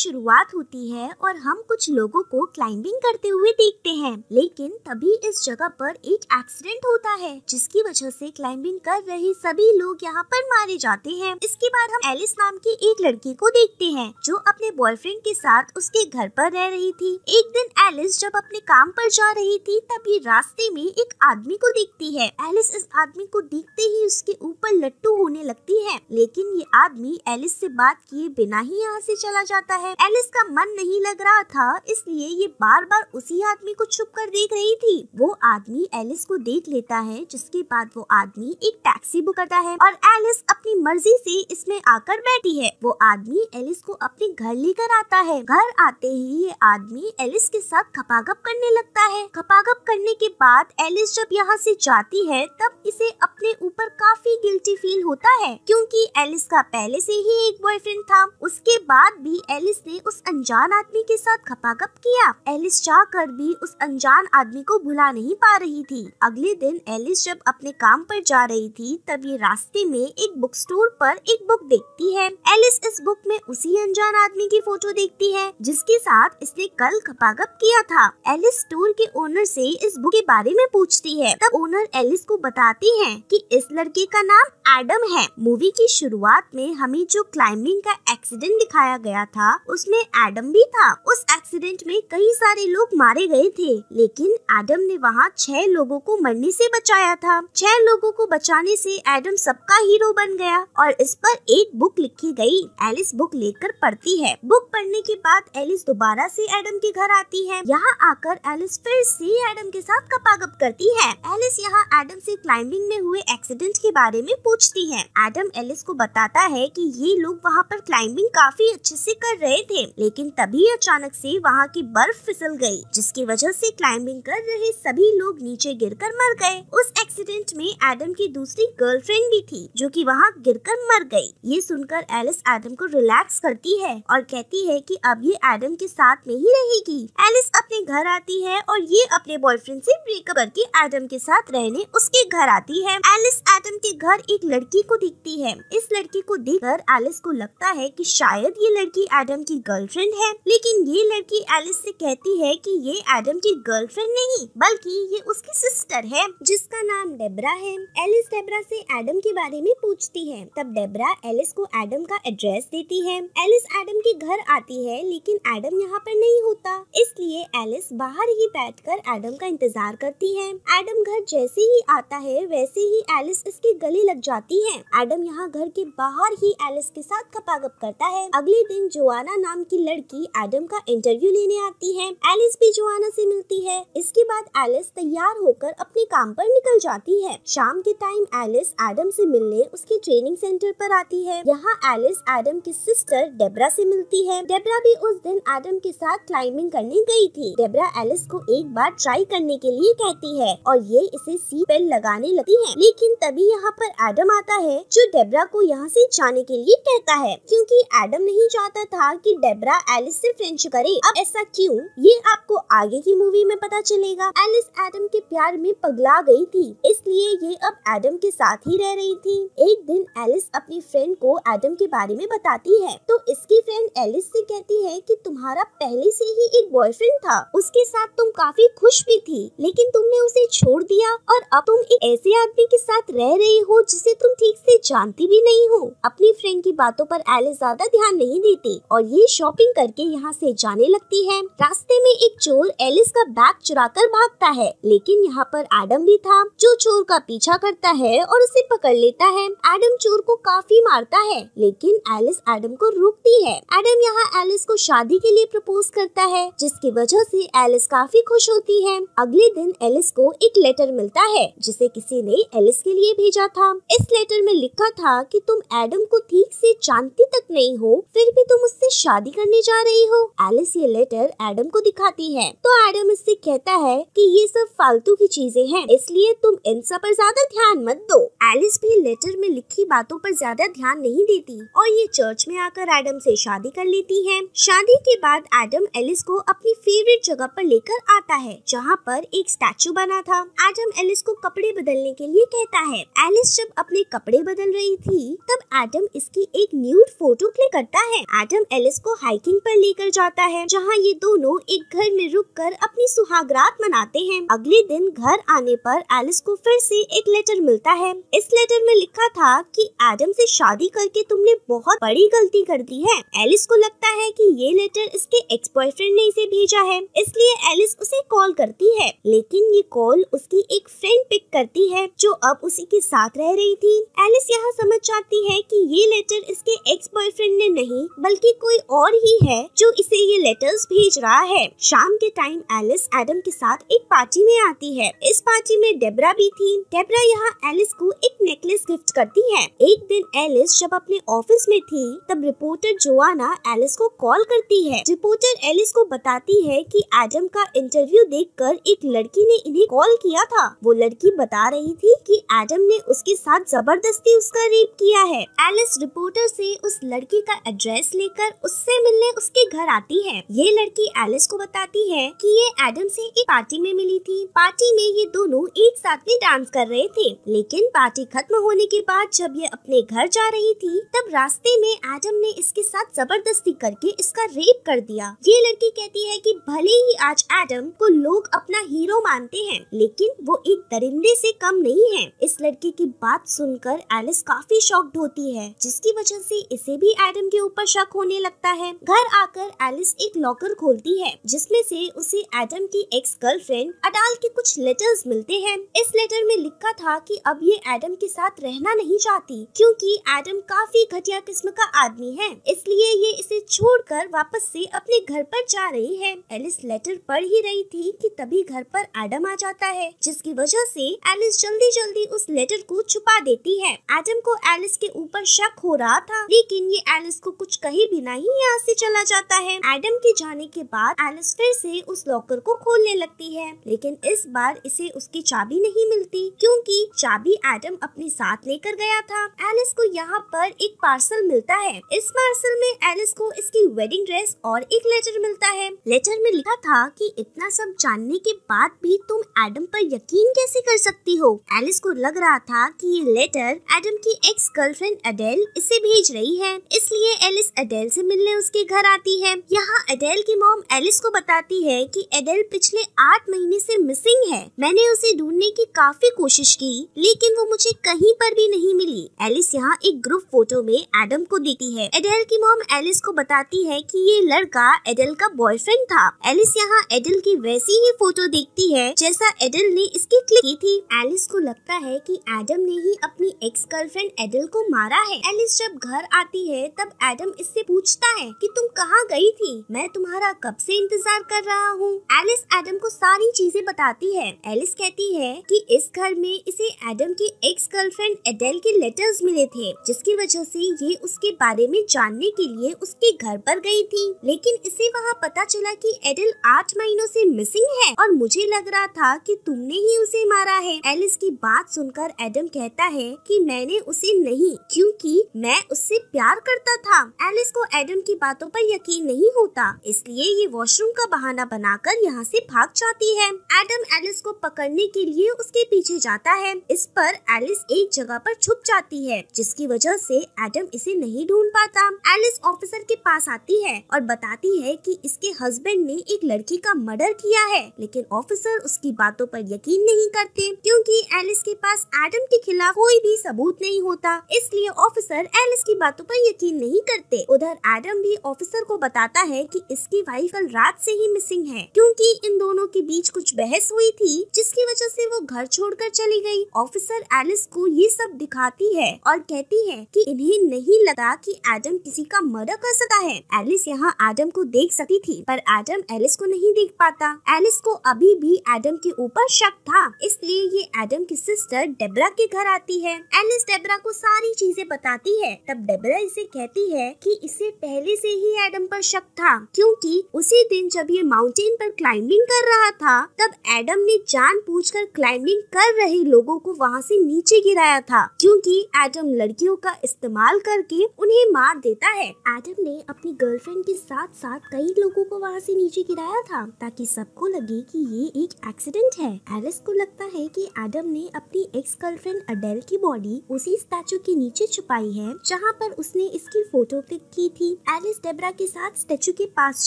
शुरुआत होती है और हम कुछ लोगों को क्लाइंबिंग करते हुए देखते हैं लेकिन तभी इस जगह पर एक एक्सीडेंट होता है जिसकी वजह से क्लाइंबिंग कर रहे सभी लोग यहाँ पर मारे जाते हैं इसके बाद हम एलिस नाम की एक लड़की को देखते हैं जो अपने बॉयफ्रेंड के साथ उसके घर पर रह रही थी एक दिन एलिस जब अपने काम पर जा रही थी तभी रास्ते में एक आदमी को देखती है एलिस इस आदमी को देखते ही उसके ऊपर लट्टू होने लगती है लेकिन ये आदमी एलिस से बात किए बिना ही यहाँ से चला जाता है है एलिस का मन नहीं लग रहा था इसलिए ये बार बार उसी आदमी को छुप कर देख रही थी वो आदमी एलिस को देख लेता है जिसके बाद वो आदमी एक टैक्सी बुक करता है और एलिस अपनी मर्जी से इसमें आकर बैठी है वो आदमी एलिस को अपने घर लेकर आता है घर आते ही ये आदमी एलिस के साथ खपागप करने लगता है खपागप करने के बाद एलिस जब यहाँ से जाती है तब इसे अपने ऊपर काफी गिल्टी फील होता है क्योंकि एलिस का पहले से ही एक बॉयफ्रेंड था उसके बाद भी एलिस ने उस अनजान आदमी के साथ खपागप किया एलिस जाकर भी उस अनजान आदमी को भुला नहीं नहीं पा रही थी अगले दिन एलिस जब अपने काम पर जा रही थी तब ये रास्ते में एक बुक स्टोर पर एक बुक देखती है एलिस इस बुक में उसी अनजान आदमी की फोटो देखती है जिसके साथ इसने कल खपागप किया था एलिस स्टोर के ओनर से इस बुक के बारे में पूछती है तब ओनर एलिस को बताती है कि इस लड़के का नाम एडम है मूवी की शुरुआत में हमें जो क्लाइंबिंग का एक्सीडेंट दिखाया गया था उसमें एडम भी था उस एक्सीडेंट में कई सारे लोग मारे गए थे लेकिन एडम ने वहाँ जहां छह लोगों को मरने से बचाया था छह लोगों को बचाने से एडम सबका हीरो बन गया और इस पर एक बुक लिखी गई एलिस बुक लेकर पढ़ती है बुक पढ़ने के बाद एलिस दोबारा से एडम के घर आती है यहाँ आकर एलिस फिर से एडम के साथ कपागप करती है एलिस यहाँ एडम से क्लाइंबिंग में हुए एक्सीडेंट के बारे में पूछती है एडम एलिस को बताता है कि ये लोग वहाँ पर क्लाइंबिंग काफी अच्छे से कर रहे थे लेकिन तभी अचानक से वहाँ की बर्फ फिसल गई जिसकी वजह से क्लाइंबिंग कर रहे सभी लोग नीचे गिरकर मर गए उस एक्सीडेंट में एडम की दूसरी गर्लफ्रेंड भी थी जो कि वहाँ गिरकर मर गई ये सुनकर एलिस एडम को रिलैक्स करती है और कहती है कि अब ये एडम के साथ में ही रहेगी एलिस अपने घर आती है और ये अपने बॉयफ्रेंड से ब्रेकअप करके एडम के साथ रहने उसके घर आती है एलिस एडम के घर एक लड़की को दिखती है इस लड़की को देख कर एलिस को लगता है की शायद ये लड़की एडम की गर्लफ्रेंड है लेकिन ये लड़की एलिस से कहती है की ये एडम की गर्लफ्रेंड नहीं बल्कि ये उसकी सिस्टर है जिसका नाम नाम डेबरा है एलिस डेबरा से एडम के बारे में पूछती है तब डेबरा एलिस को एडम का एड्रेस देती है एलिस एडम के घर आती है लेकिन एडम यहाँ पर नहीं होता इसलिए एलिस बाहर ही बैठ कर एडम का इंतजार करती है एडम घर जैसे ही आता है वैसे ही एलिस इसके गले लग जाती है एडम यहाँ घर के बाहर ही एलिस के साथ खपागप करता है अगले दिन जोआना नाम की लड़की एडम का इंटरव्यू लेने आती है एलिस भी जोआना से मिलती है इसके बाद एलिस तैयार होकर अपने काम पर निकल जाती जाती है शाम के टाइम एलिस एडम से मिलने उसके ट्रेनिंग सेंटर पर आती है यहाँ एलिस एडम की सिस्टर डेबरा से मिलती है डेबरा भी उस दिन एडम के साथ क्लाइंबिंग करने गई थी डेबरा एलिस को एक बार ट्राई करने के लिए कहती है और ये इसे सी बेल्ट लगाने लगती है लेकिन तभी यहाँ पर एडम आता है जो डेबरा को यहाँ से जाने के लिए कहता है क्योंकि एडम नहीं चाहता था कि डेबरा एलिस से फ्रेंच करे अब ऐसा क्यों ये आपको आगे की मूवी में पता चलेगा एलिस एडम के प्यार में पगला गई थी इसलिए ये अब एडम के साथ ही रह रही थी एक दिन एलिस अपनी फ्रेंड को एडम के बारे में बताती है तो इसकी फ्रेंड एलिस से कहती है कि तुम्हारा पहले से ही एक बॉयफ्रेंड था उसके साथ तुम काफी खुश भी थी लेकिन तुमने उसे छोड़ दिया और अब तुम एक ऐसे आदमी के साथ रह रही हो जिसे तुम ठीक से जानती भी नहीं हो अपनी फ्रेंड की बातों पर एलिस ज्यादा ध्यान नहीं देती और ये शॉपिंग करके यहाँ से जाने लगती है रास्ते में एक चोर एलिस का बैग चुरा कर भागता है लेकिन यहाँ पर एडम भी था जो जो चोर का पीछा करता है और उसे पकड़ लेता है एडम चोर को काफी मारता है लेकिन एलिस एडम को रोकती है एडम यहाँ एलिस को शादी के लिए प्रपोज करता है जिसकी वजह से एलिस काफी खुश होती है अगले दिन एलिस को एक लेटर मिलता है जिसे किसी ने एलिस के लिए भेजा था इस लेटर में लिखा था कि तुम एडम को ठीक से जानती तक नहीं हो फिर भी तुम उससे शादी करने जा रही हो एलिस ये लेटर एडम को दिखाती है तो एडम इससे कहता है कि ये सब फालतू की चीजें हैं इसलिए तुम इन सब पर ज्यादा ध्यान मत दो एलिस भी लेटर में लिखी बातों पर ज्यादा ध्यान नहीं देती और ये चर्च में आकर एडम से शादी कर लेती है शादी के बाद एडम एलिस को अपनी फेवरेट जगह पर लेकर आता है जहाँ पर एक स्टैचू बना था एडम एलिस को कपड़े बदलने के लिए कहता है एलिस जब अपने कपड़े बदल रही थी तब एडम इसकी एक न्यूड फोटो क्लिक करता है एडम एलिस को हाइकिंग पर लेकर जाता है जहाँ ये दोनों एक घर में रुक कर अपनी सुहागरात मनाते हैं अगले दिन घर आने पर एलिस को को फिर से एक लेटर मिलता है इस लेटर में लिखा था कि एडम से शादी करके तुमने बहुत बड़ी गलती कर दी है एलिस को लगता है कि ये लेटर इसके एक्स बॉयफ्रेंड ने इसे भेजा है इसलिए एलिस उसे कॉल करती है लेकिन ये कॉल उसकी एक फ्रेंड पिक करती है जो अब उसी के साथ रह रही थी एलिस यहाँ समझ जाती है की ये लेटर इसके एक्स बॉयफ्रेंड ने नहीं बल्कि कोई और ही है जो इसे ये लेटर्स भेज रहा है शाम के टाइम एलिस एडम के साथ एक पार्टी में आती है इस पार्टी में डेबरा भी थी डेबरा यहाँ एलिस को एक नेकलेस गिफ्ट करती है एक दिन एलिस जब अपने ऑफिस में थी तब रिपोर्टर जोआना एलिस को कॉल करती है रिपोर्टर एलिस को बताती है कि एडम का इंटरव्यू देखकर एक लड़की ने इन्हें कॉल किया था वो लड़की बता रही थी कि एडम ने उसके साथ जबरदस्ती उसका रेप किया है एलिस रिपोर्टर से उस लड़की का एड्रेस लेकर उससे मिलने उसके घर आती है ये लड़की एलिस को बताती है कि ये एडम से एक पार्टी में मिली थी पार्टी में ये दोनों एक साथ भी डांस कर रहे थे लेकिन पार्टी खत्म होने के बाद जब ये अपने घर जा रही थी तब रास्ते में एडम ने इसके साथ जबरदस्ती करके इसका रेप कर दिया ये लड़की कहती है कि भले ही आज एडम को लोग अपना हीरो मानते हैं लेकिन वो एक दरिंदे से कम नहीं है इस लड़की की बात सुनकर एलिस काफी शॉक्ड होती है जिसकी वजह से इसे भी एडम के ऊपर शक होने लगता है घर आकर एलिस एक लॉकर खोलती है जिसमें से उसे एडम की एक्स गर्लफ्रेंड अडाल के कुछ लेटर्स मिलते हैं इस लेटर में लिखा था कि अब ये एडम के साथ रहना नहीं चाहती क्योंकि एडम काफी घटिया किस्म का आदमी है इसलिए ये इसे छोड़कर वापस से अपने घर पर जा रही है एलिस लेटर पढ़ ही रही थी कि तभी घर पर एडम आ जाता है जिसकी वजह से एलिस जल्दी जल्दी उस लेटर को छुपा देती है एडम को एलिस के ऊपर शक हो रहा था लेकिन ये एलिस को कुछ कहीं भी नहीं यहाँ से चला जाता है एडम के जाने के बाद एलिस फिर से उस लॉकर को खोलने लगती है लेकिन इस बार इसे उसकी चाबी नहीं मिलती क्योंकि चाबी एडम अपने साथ लेकर गया था एलिस को यहाँ पर एक पार्सल मिलता है इस पार्सल में एलिस को इसकी वेडिंग ड्रेस और एक लेटर मिलता है लेटर में लिखा था कि इतना सब जानने के बाद भी तुम एडम पर यकीन कैसे कर सकती हो एलिस को लग रहा था कि ये लेटर एडम की एक्स गर्लफ्रेंड अडेल इसे भेज रही है इसलिए एलिस अडेल से मिलने उसके घर आती है यहाँ अडेल की मोम एलिस को बताती है कि एडेल पिछले आठ महीने से मिसिंग है मैंने उसे ढूंढने की काफी कोशिश की लेकिन वो मुझे कहीं पर भी नहीं मिली एलिस यहाँ एक ग्रुप फोटो में एडम को देती है एडेल की मॉम एलिस को बताती है कि ये लड़का एडेल का बॉयफ्रेंड था एलिस यहाँ एडेल की वैसी ही फोटो देखती है जैसा एडेल ने इसकी क्लिक की थी एलिस को लगता है कि एडम ने ही अपनी एक्स गर्लफ्रेंड एडेल को मारा है एलिस जब घर आती है तब एडम इससे पूछता है कि तुम कहाँ गई थी मैं तुम्हारा कब से इंतजार कर रहा हूँ एलिस एडम को सारी चीजें बताती है एलिस कहती है कि इस घर में इसे एडम की एक्स गर्लफ्रेंड एडेल के लेटर्स मिले थे जिसकी वजह से ये उसके बारे में जानने के लिए उसके घर पर गई थी लेकिन इसे वहाँ पता चला कि एडेल आठ महीनों से मिसिंग है और मुझे लग रहा था कि तुमने ही उसे मारा है एलिस की बात सुनकर एडम कहता है कि मैंने उसे नहीं क्योंकि मैं उससे प्यार करता था एलिस को एडम की बातों पर यकीन नहीं होता इसलिए ये वॉशरूम का बहाना बनाकर यहाँ से भाग जाती है एडम एलिस को पकड़ने के लिए उस उसके पीछे जाता है इस पर एलिस एक जगह पर छुप जाती है जिसकी वजह से एडम इसे नहीं ढूंढ पाता एलिस ऑफिसर के पास आती है और बताती है कि इसके हस्बैंड ने एक लड़की का मर्डर किया है लेकिन ऑफिसर उसकी बातों पर यकीन नहीं करते क्योंकि एलिस के पास एडम के खिलाफ कोई भी सबूत नहीं होता इसलिए ऑफिसर एलिस की बातों पर यकीन नहीं करते उधर एडम भी ऑफिसर को बताता है कि इसकी वाइफ कल रात से ही मिसिंग है क्योंकि इन दोनों के बीच कुछ बहस हुई थी जिसकी वजह से वो घर घर छोड़कर चली गई। ऑफिसर एलिस को ये सब दिखाती है और कहती है कि इन्हें नहीं लगा कि एडम किसी का मर्डर कर सकता है एलिस यहाँ एडम को देख सकती थी पर एडम एलिस को नहीं देख पाता एलिस को अभी भी एडम के ऊपर शक था इसलिए ये एडम की सिस्टर डेबरा के घर आती है एलिस डेबरा को सारी चीजें बताती है तब डेबरा इसे कहती है कि इसे पहले से ही एडम पर शक था क्योंकि उसी दिन जब ये माउंटेन पर क्लाइंबिंग कर रहा था तब एडम ने जान पूछ कर क्लाइंबिंग स्मगलिंग कर रहे लोगों को वहाँ से नीचे गिराया था क्योंकि एडम लड़कियों का इस्तेमाल करके उन्हें मार देता है एडम ने अपनी गर्लफ्रेंड के साथ साथ कई लोगों को वहाँ से नीचे गिराया था ताकि सबको लगे कि ये एक एक्सीडेंट है एलिस को लगता है कि एडम ने अपनी एक्स गर्लफ्रेंड अडेल की बॉडी उसी स्टैचू के नीचे छुपाई है जहाँ पर उसने इसकी फोटो क्लिक की थी एलिस डेबरा के साथ स्टैचू के पास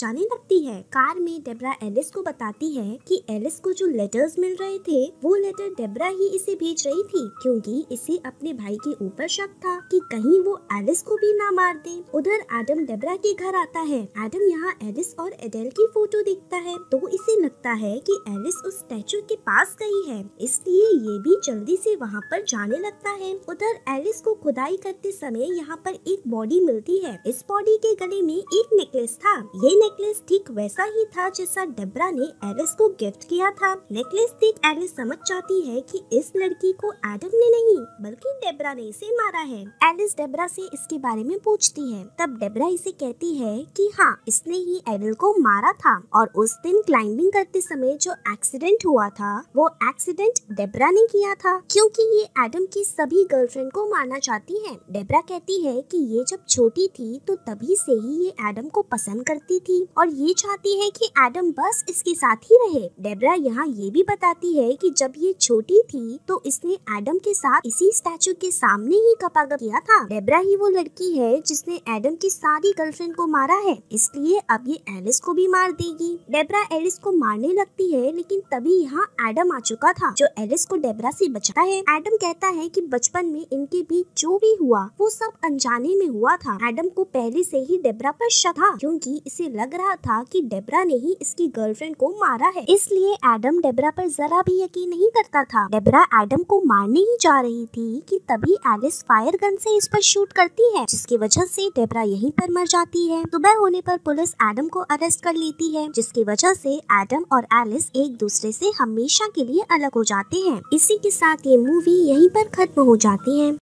जाने लगती है कार में डेबरा एलिस को बताती है कि एलिस को जो लेटर्स मिल रहे थे वो लेटर बेटर तो डेबरा ही इसे भेज रही थी क्योंकि इसे अपने भाई के ऊपर शक था कि कहीं वो एलिस को भी ना मार दे उधर एडम डेबरा के घर आता है एडम यहाँ एलिस और एडेल की फोटो देखता है तो इसे लगता है कि एलिस उस स्टैचू के पास गई है इसलिए ये भी जल्दी से वहाँ पर जाने लगता है उधर एलिस को खुदाई करते समय यहाँ पर एक बॉडी मिलती है इस बॉडी के गले में एक नेकलेस था ये नेकलेस ठीक वैसा ही था जैसा डेबरा ने एलिस को गिफ्ट किया था नेकलेस देख एलिस समझ जाता बताती है कि इस लड़की को एडम ने नहीं बल्कि डेबरा ने इसे मारा है एलिस डेबरा से इसके बारे में पूछती है तब डेबरा इसे कहती है कि हाँ इसने ही एडल को मारा था और उस दिन क्लाइंबिंग करते समय जो एक्सीडेंट हुआ था वो एक्सीडेंट डेबरा ने किया था क्योंकि ये एडम की सभी गर्लफ्रेंड को मारना चाहती है डेबरा कहती है कि ये जब छोटी थी तो तभी से ही ये एडम को पसंद करती थी और ये चाहती है कि एडम बस इसके साथ ही रहे डेबरा यहाँ ये भी बताती है कि जब ये छोटी थी तो इसने एडम के साथ इसी स्टैचू के सामने ही कपागप किया था डेबरा ही वो लड़की है जिसने एडम की सारी गर्लफ्रेंड को मारा है इसलिए अब ये एलिस को भी मार देगी डेबरा एलिस को मारने लगती है लेकिन तभी यहाँ एडम आ चुका था जो एलिस को डेबरा से बचाता है एडम कहता है कि बचपन में इनके बीच जो भी हुआ वो सब अनजाने में हुआ था एडम को पहले से ही डेबरा पर शक था क्योंकि इसे लग रहा था कि डेबरा ने ही इसकी गर्लफ्रेंड को मारा है इसलिए एडम डेबरा पर जरा भी यकीन नहीं करता था डेबरा एडम को मारने ही जा रही थी कि तभी एलिस फायर गन से इस पर शूट करती है जिसकी वजह से डेबरा यहीं पर मर जाती है सुबह होने पर पुलिस एडम को अरेस्ट कर लेती है जिसकी वजह से एडम और एलिस एक दूसरे से हमेशा के लिए अलग हो जाते हैं इसी के साथ ये मूवी यहीं पर खत्म हो जाती है